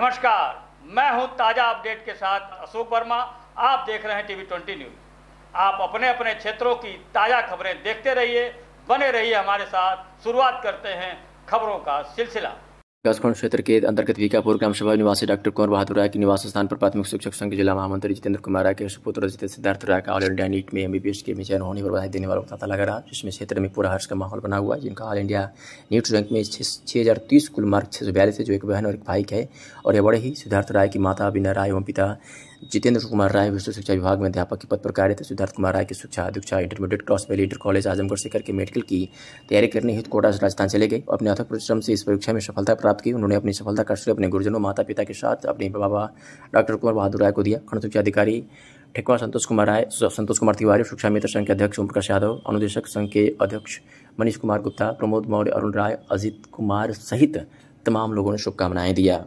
नमस्कार मैं हूं ताज़ा अपडेट के साथ अशोक वर्मा आप देख रहे हैं टीवी ट्वेंटी न्यूज आप अपने अपने क्षेत्रों की ताज़ा खबरें देखते रहिए बने रहिए हमारे साथ शुरुआत करते हैं खबरों का सिलसिला विकासखंड क्षेत्र के अंतर्गत विकापुर ग्राम सभा निवासी डॉक्टर कुंवर बहादुर राय के निवास स्थान पर प्राथमिक शिक्षक संघ जिला महामंत्री जितेंद्र कुमार राय के सुपुत्र जितेंद्र सिद्धार्थ राय का ऑल इंडिया नीट में एमबीबीएस के चयन होने पर बधाई देने वाला पता लगा रहा जिसमें क्षेत्र में पूरा हर्ष का माहौल बना हुआ जिनका ऑल इंडिया नीट रैंक में छः हज़ार तीस कुल मार्क छः सौ बयालीस है जो एक बहन और एक भाई है और यह बड़े ही सिद्धार्थ राय की माता अभिनय राय एवं पिता जितेंद्र कुमार राय विश्व शिक्षा विभाग में अध्यापक के पद पर कार्यरत सिद्धार्थ कुमार राय की शिक्षा अधीक्षा intermediate Cross Valley Inter College Azamgarh से करके मेडिकल की तैयारी करने हित कोटा से राजस्थान चले गए अपने अथक परिश्रम से इस परीक्षा में सफलता प्राप्त प्राप्त की उन्होंने अपनी सफलता का श्रेय अपने गुरुजनों माता पिता के साथ अपने बाबा डॉक्टर कुमार बहादुर राय को दिया खंड शिक्षा अधिकारी ठेकवा संतोष कुमार राय संतोष कुमार तिवारी शिक्षा मित्र संघ के अध्यक्ष ओम प्रकाश यादव अनुदेशक संघ के अध्यक्ष मनीष कुमार गुप्ता प्रमोद मौर्य अरुण राय अजित कुमार सहित तमाम लोगों ने शुभकामनाएं दिया